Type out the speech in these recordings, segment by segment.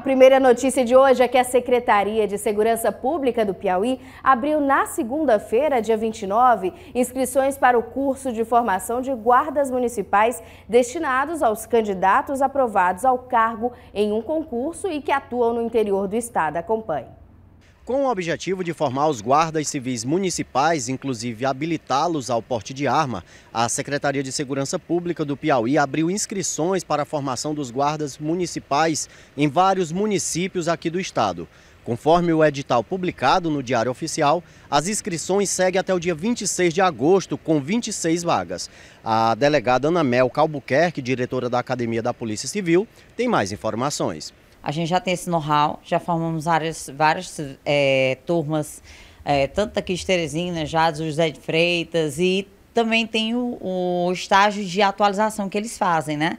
A primeira notícia de hoje é que a Secretaria de Segurança Pública do Piauí abriu na segunda-feira, dia 29, inscrições para o curso de formação de guardas municipais destinados aos candidatos aprovados ao cargo em um concurso e que atuam no interior do estado. Acompanhe. Com o objetivo de formar os guardas civis municipais, inclusive habilitá-los ao porte de arma, a Secretaria de Segurança Pública do Piauí abriu inscrições para a formação dos guardas municipais em vários municípios aqui do estado. Conforme o edital publicado no Diário Oficial, as inscrições seguem até o dia 26 de agosto, com 26 vagas. A delegada Ana Mel Calbuquerque, diretora da Academia da Polícia Civil, tem mais informações. A gente já tem esse know-how, já formamos várias, várias é, turmas, é, tanto aqui de Teresina, né, já do José de Freitas, e também tem o, o estágio de atualização que eles fazem, né?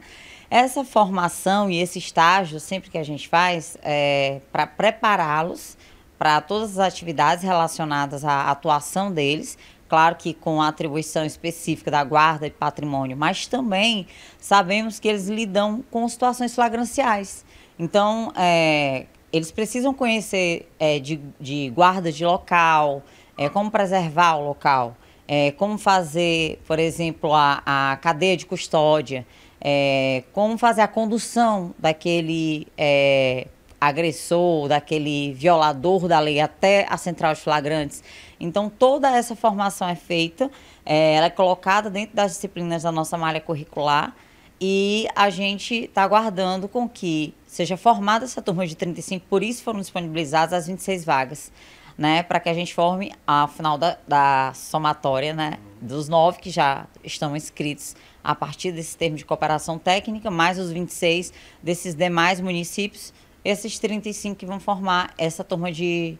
Essa formação e esse estágio, sempre que a gente faz, é para prepará-los para todas as atividades relacionadas à atuação deles, claro que com a atribuição específica da guarda e patrimônio, mas também sabemos que eles lidam com situações flagranciais. Então, é, eles precisam conhecer é, de, de, guarda de local, é, como preservar o local, é, como fazer, por exemplo, a, a cadeia de custódia, é, como fazer a condução daquele é, agressor, daquele violador da lei até a central de flagrantes. Então, toda essa formação é feita, é, ela é colocada dentro das disciplinas da nossa malha curricular e a gente está aguardando com que seja formada essa turma de 35, por isso foram disponibilizadas as 26 vagas, né, para que a gente forme a final da, da somatória, né, dos nove que já estão inscritos a partir desse termo de cooperação técnica, mais os 26 desses demais municípios esses 35 que vão formar essa turma de,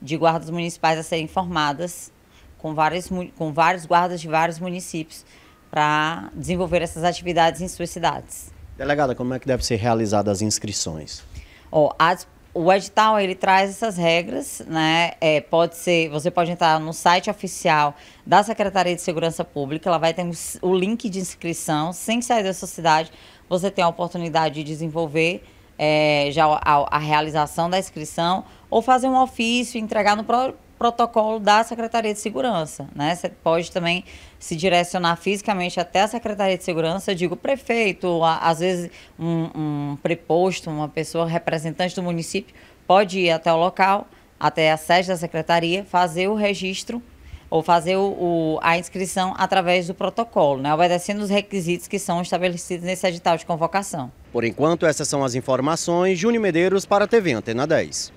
de guardas municipais a serem formadas com, várias, com vários guardas de vários municípios para desenvolver essas atividades em suas cidades. Delegada, como é que deve ser realizadas as inscrições? Oh, as, o edital ele traz essas regras, né? É, pode ser, você pode entrar no site oficial da Secretaria de Segurança Pública, ela vai ter o link de inscrição. Sem sair da sua cidade, você tem a oportunidade de desenvolver é, já a, a, realização da inscrição, ou fazer um ofício, entregar no pro, protocolo da Secretaria de Segurança. Né? Você pode também se direcionar fisicamente até a Secretaria de Segurança, eu digo prefeito, a, às vezes um, um preposto, uma pessoa representante do município, pode ir até o local, até a sede da secretaria, fazer o registro ou fazer o, o, a inscrição através do protocolo, né, obedecendo os requisitos que são estabelecidos nesse edital de convocação. Por enquanto, essas são as informações. Júnior Medeiros para a TV Antena 10.